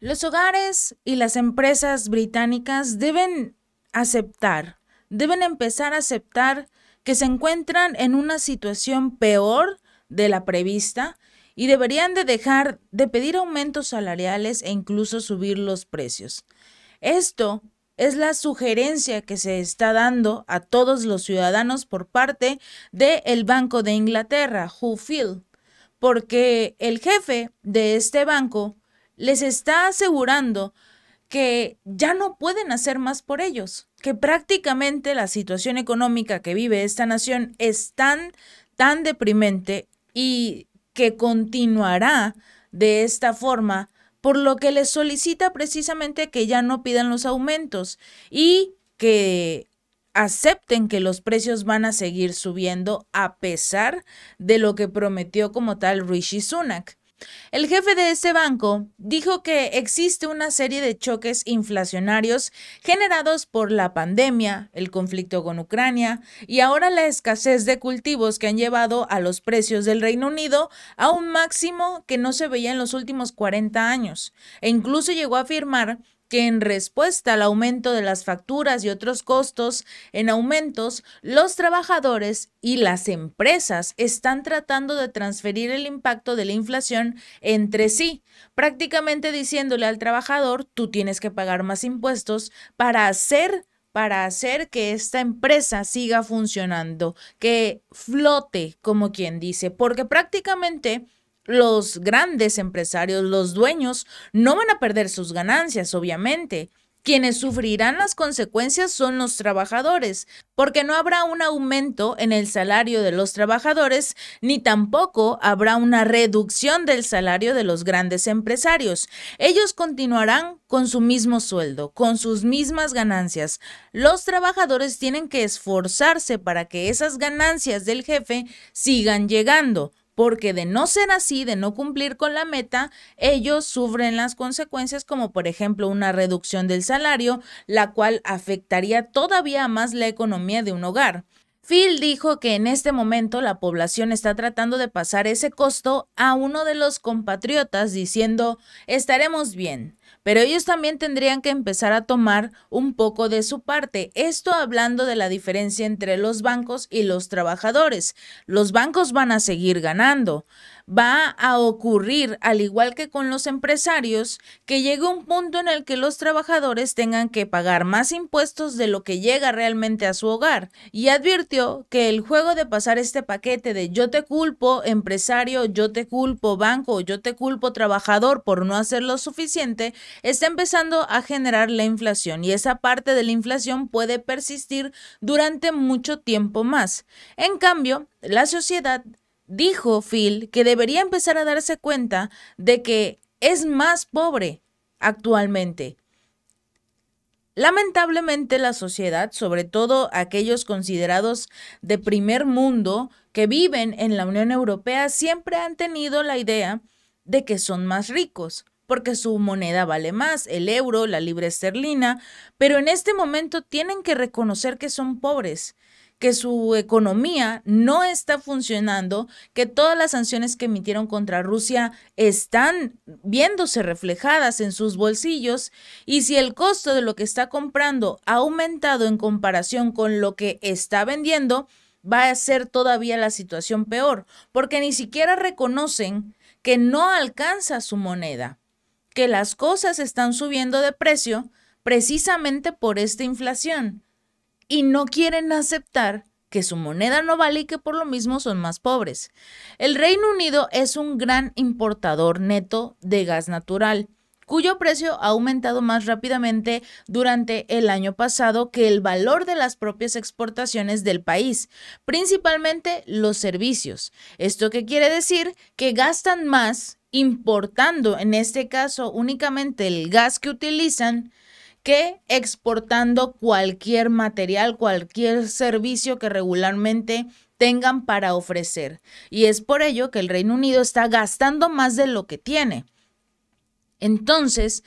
Los hogares y las empresas británicas deben aceptar, deben empezar a aceptar que se encuentran en una situación peor de la prevista y deberían de dejar de pedir aumentos salariales e incluso subir los precios. Esto es la sugerencia que se está dando a todos los ciudadanos por parte del Banco de Inglaterra, Hufield, porque el jefe de este banco les está asegurando que ya no pueden hacer más por ellos, que prácticamente la situación económica que vive esta nación es tan, tan deprimente y que continuará de esta forma, por lo que les solicita precisamente que ya no pidan los aumentos y que acepten que los precios van a seguir subiendo a pesar de lo que prometió como tal Rishi Sunak. El jefe de este banco dijo que existe una serie de choques inflacionarios generados por la pandemia, el conflicto con Ucrania y ahora la escasez de cultivos que han llevado a los precios del Reino Unido a un máximo que no se veía en los últimos 40 años. E incluso llegó a afirmar que en respuesta al aumento de las facturas y otros costos en aumentos, los trabajadores y las empresas están tratando de transferir el impacto de la inflación entre sí, prácticamente diciéndole al trabajador, tú tienes que pagar más impuestos para hacer para hacer que esta empresa siga funcionando, que flote, como quien dice, porque prácticamente los grandes empresarios, los dueños, no van a perder sus ganancias, obviamente. Quienes sufrirán las consecuencias son los trabajadores, porque no habrá un aumento en el salario de los trabajadores, ni tampoco habrá una reducción del salario de los grandes empresarios. Ellos continuarán con su mismo sueldo, con sus mismas ganancias. Los trabajadores tienen que esforzarse para que esas ganancias del jefe sigan llegando porque de no ser así, de no cumplir con la meta, ellos sufren las consecuencias como por ejemplo una reducción del salario, la cual afectaría todavía más la economía de un hogar. Phil dijo que en este momento la población está tratando de pasar ese costo a uno de los compatriotas diciendo estaremos bien, pero ellos también tendrían que empezar a tomar un poco de su parte. Esto hablando de la diferencia entre los bancos y los trabajadores. Los bancos van a seguir ganando va a ocurrir, al igual que con los empresarios, que llegue un punto en el que los trabajadores tengan que pagar más impuestos de lo que llega realmente a su hogar. Y advirtió que el juego de pasar este paquete de yo te culpo, empresario, yo te culpo, banco, yo te culpo, trabajador, por no hacer lo suficiente, está empezando a generar la inflación y esa parte de la inflación puede persistir durante mucho tiempo más. En cambio, la sociedad Dijo Phil que debería empezar a darse cuenta de que es más pobre actualmente. Lamentablemente la sociedad, sobre todo aquellos considerados de primer mundo que viven en la Unión Europea, siempre han tenido la idea de que son más ricos, porque su moneda vale más, el euro, la libra esterlina, pero en este momento tienen que reconocer que son pobres que su economía no está funcionando, que todas las sanciones que emitieron contra Rusia están viéndose reflejadas en sus bolsillos y si el costo de lo que está comprando ha aumentado en comparación con lo que está vendiendo, va a ser todavía la situación peor, porque ni siquiera reconocen que no alcanza su moneda, que las cosas están subiendo de precio precisamente por esta inflación y no quieren aceptar que su moneda no vale y que por lo mismo son más pobres. El Reino Unido es un gran importador neto de gas natural, cuyo precio ha aumentado más rápidamente durante el año pasado que el valor de las propias exportaciones del país, principalmente los servicios. Esto quiere decir que gastan más importando, en este caso únicamente el gas que utilizan, que exportando cualquier material, cualquier servicio que regularmente tengan para ofrecer. Y es por ello que el Reino Unido está gastando más de lo que tiene. Entonces,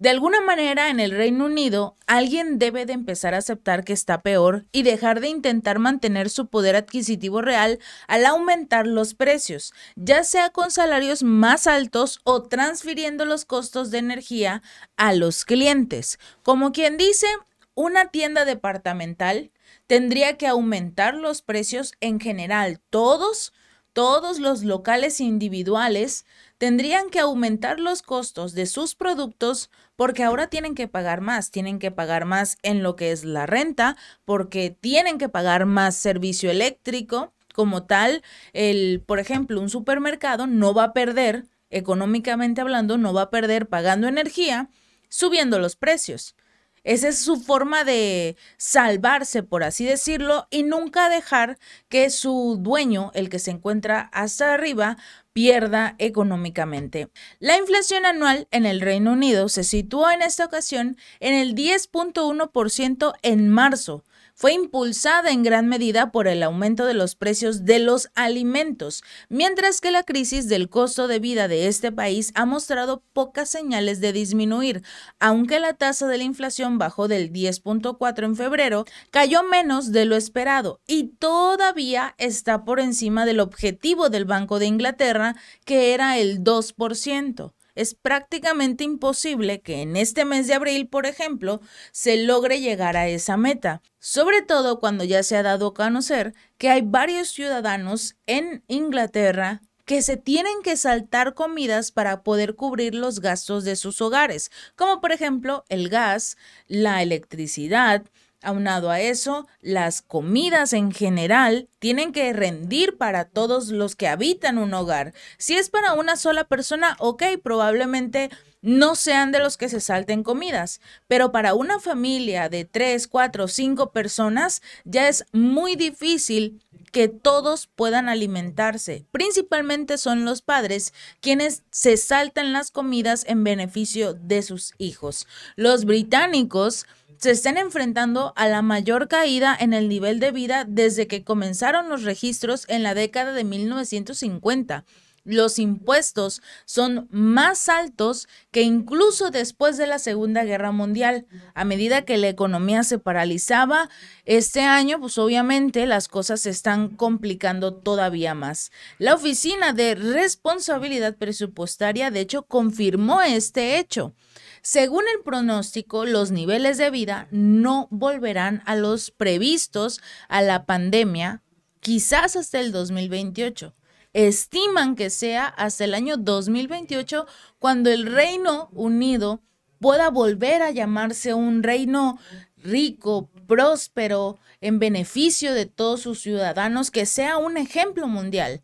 de alguna manera, en el Reino Unido, alguien debe de empezar a aceptar que está peor y dejar de intentar mantener su poder adquisitivo real al aumentar los precios, ya sea con salarios más altos o transfiriendo los costos de energía a los clientes. Como quien dice, una tienda departamental tendría que aumentar los precios en general, todos, todos los locales individuales tendrían que aumentar los costos de sus productos porque ahora tienen que pagar más, tienen que pagar más en lo que es la renta, porque tienen que pagar más servicio eléctrico. Como tal, el, por ejemplo, un supermercado no va a perder, económicamente hablando, no va a perder pagando energía, subiendo los precios. Esa es su forma de salvarse, por así decirlo, y nunca dejar que su dueño, el que se encuentra hasta arriba, pierda económicamente. La inflación anual en el Reino Unido se situó en esta ocasión en el 10.1% en marzo, fue impulsada en gran medida por el aumento de los precios de los alimentos, mientras que la crisis del costo de vida de este país ha mostrado pocas señales de disminuir, aunque la tasa de la inflación bajó del 10.4 en febrero, cayó menos de lo esperado y todavía está por encima del objetivo del Banco de Inglaterra, que era el 2%. Es prácticamente imposible que en este mes de abril, por ejemplo, se logre llegar a esa meta, sobre todo cuando ya se ha dado a conocer que hay varios ciudadanos en Inglaterra que se tienen que saltar comidas para poder cubrir los gastos de sus hogares, como por ejemplo el gas, la electricidad, Aunado a eso, las comidas en general tienen que rendir para todos los que habitan un hogar. Si es para una sola persona, ok, probablemente no sean de los que se salten comidas, pero para una familia de 3, 4, 5 personas ya es muy difícil que todos puedan alimentarse. Principalmente son los padres quienes se saltan las comidas en beneficio de sus hijos. Los británicos se están enfrentando a la mayor caída en el nivel de vida desde que comenzaron los registros en la década de 1950. Los impuestos son más altos que incluso después de la Segunda Guerra Mundial. A medida que la economía se paralizaba, este año, pues obviamente las cosas se están complicando todavía más. La Oficina de Responsabilidad Presupuestaria, de hecho, confirmó este hecho. Según el pronóstico, los niveles de vida no volverán a los previstos a la pandemia, quizás hasta el 2028 estiman que sea hasta el año 2028 cuando el Reino Unido pueda volver a llamarse un reino rico, próspero, en beneficio de todos sus ciudadanos, que sea un ejemplo mundial.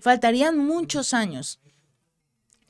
Faltarían muchos años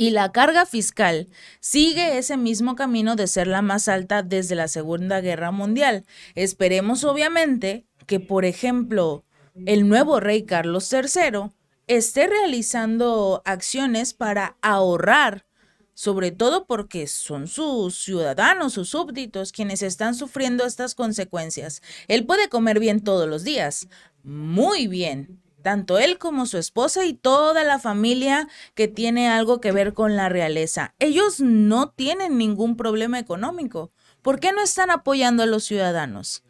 y la carga fiscal sigue ese mismo camino de ser la más alta desde la Segunda Guerra Mundial. Esperemos obviamente que, por ejemplo, el nuevo rey Carlos III esté realizando acciones para ahorrar, sobre todo porque son sus ciudadanos, sus súbditos, quienes están sufriendo estas consecuencias. Él puede comer bien todos los días, muy bien, tanto él como su esposa y toda la familia que tiene algo que ver con la realeza. Ellos no tienen ningún problema económico. ¿Por qué no están apoyando a los ciudadanos?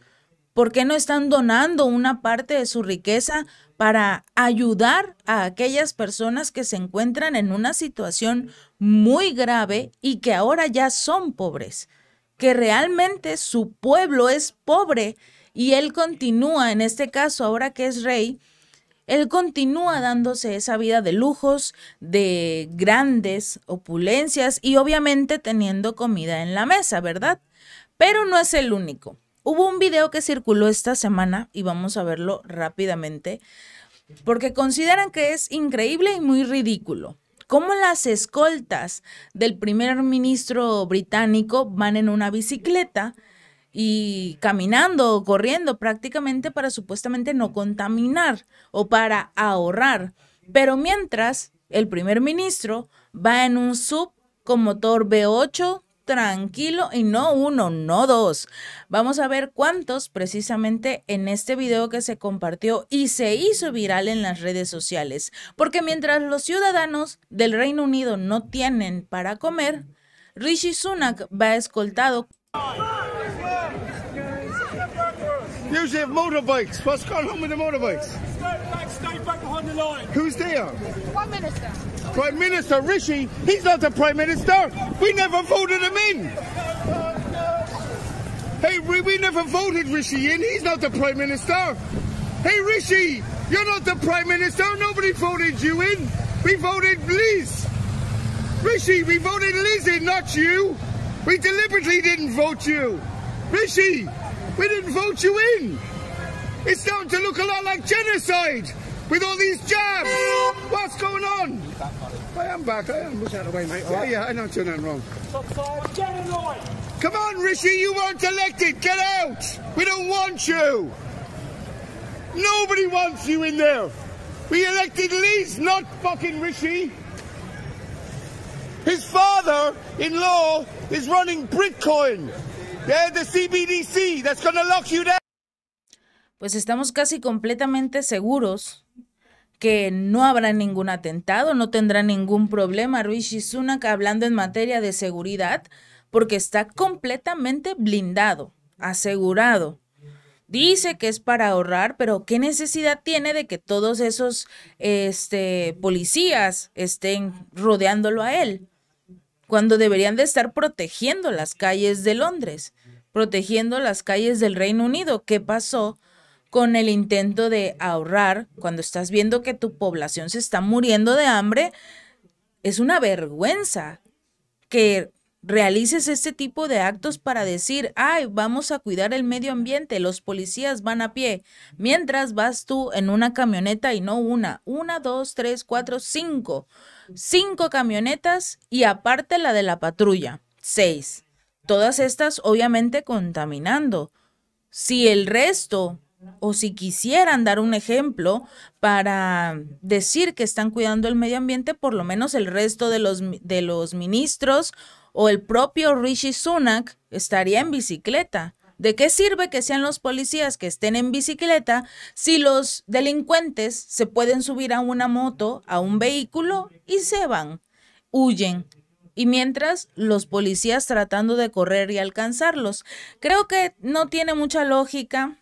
¿Por qué no están donando una parte de su riqueza para ayudar a aquellas personas que se encuentran en una situación muy grave y que ahora ya son pobres? Que realmente su pueblo es pobre y él continúa, en este caso, ahora que es rey, él continúa dándose esa vida de lujos, de grandes opulencias y obviamente teniendo comida en la mesa, ¿verdad? Pero no es el único. Hubo un video que circuló esta semana y vamos a verlo rápidamente porque consideran que es increíble y muy ridículo cómo las escoltas del primer ministro británico van en una bicicleta y caminando o corriendo prácticamente para supuestamente no contaminar o para ahorrar. Pero mientras, el primer ministro va en un sub con motor b 8 tranquilo y no uno, no dos. Vamos a ver cuántos precisamente en este video que se compartió y se hizo viral en las redes sociales. Porque mientras los ciudadanos del Reino Unido no tienen para comer, Rishi Sunak va escoltado. Usually have motorbikes. What's going on with the motorbikes? Stay back, stay back behind the line. Who's there? Prime Minister. Prime Minister Rishi, he's not the Prime Minister. We never voted him in. Hey, we, we never voted Rishi in. He's not the Prime Minister. Hey, Rishi, you're not the Prime Minister. Nobody voted you in. We voted Liz. Rishi, we voted Liz in, not you. We deliberately didn't vote you. Rishi, we didn't vote you in. It's starting to look a lot like genocide with all these jabs. What's going on? I am back. I am. out of the way, mate? Right. Yeah, I know I'm doing wrong. Come on, Rishi, you weren't elected. Get out. We don't want you. Nobody wants you in there. We elected Liz, not fucking Rishi. His father-in-law is running Bitcoin. Pues estamos casi completamente seguros que no habrá ningún atentado, no tendrá ningún problema Rishi Sunak hablando en materia de seguridad, porque está completamente blindado, asegurado. Dice que es para ahorrar, pero ¿qué necesidad tiene de que todos esos este, policías estén rodeándolo a él? cuando deberían de estar protegiendo las calles de Londres, protegiendo las calles del Reino Unido. ¿Qué pasó con el intento de ahorrar cuando estás viendo que tu población se está muriendo de hambre? Es una vergüenza que realices este tipo de actos para decir, ay, vamos a cuidar el medio ambiente, los policías van a pie, mientras vas tú en una camioneta y no una, una, dos, tres, cuatro, cinco, cinco camionetas y aparte la de la patrulla, seis. Todas estas obviamente contaminando. Si el resto o si quisieran dar un ejemplo para decir que están cuidando el medio ambiente, por lo menos el resto de los, de los ministros o el propio Rishi Sunak estaría en bicicleta. ¿De qué sirve que sean los policías que estén en bicicleta si los delincuentes se pueden subir a una moto, a un vehículo y se van, huyen? Y mientras los policías tratando de correr y alcanzarlos. Creo que no tiene mucha lógica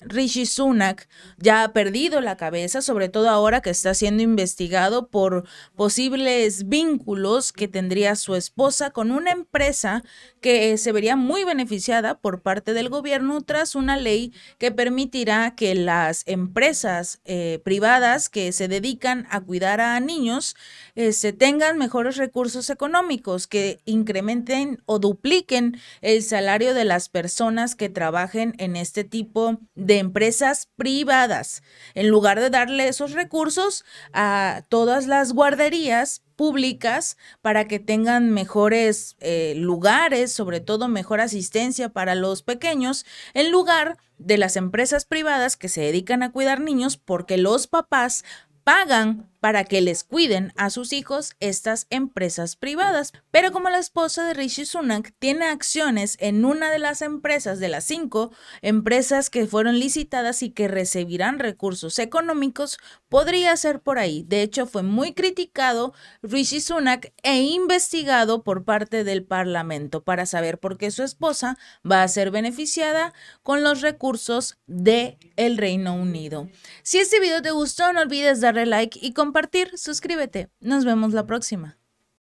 Rishi Sunak ya ha perdido la cabeza, sobre todo ahora que está siendo investigado por posibles vínculos que tendría su esposa con una empresa que se vería muy beneficiada por parte del gobierno tras una ley que permitirá que las empresas eh, privadas que se dedican a cuidar a niños eh, se tengan mejores recursos económicos, que incrementen o dupliquen el salario de las personas que trabajen en este tipo de de empresas privadas, en lugar de darle esos recursos a todas las guarderías públicas para que tengan mejores eh, lugares, sobre todo mejor asistencia para los pequeños, en lugar de las empresas privadas que se dedican a cuidar niños porque los papás pagan para que les cuiden a sus hijos estas empresas privadas. Pero como la esposa de Rishi Sunak tiene acciones en una de las empresas de las cinco empresas que fueron licitadas y que recibirán recursos económicos, podría ser por ahí. De hecho, fue muy criticado Rishi Sunak e investigado por parte del Parlamento para saber por qué su esposa va a ser beneficiada con los recursos del el Reino Unido. Si este video te gustó, no olvides darle like y compartirlo compartir, suscríbete. Nos vemos la próxima.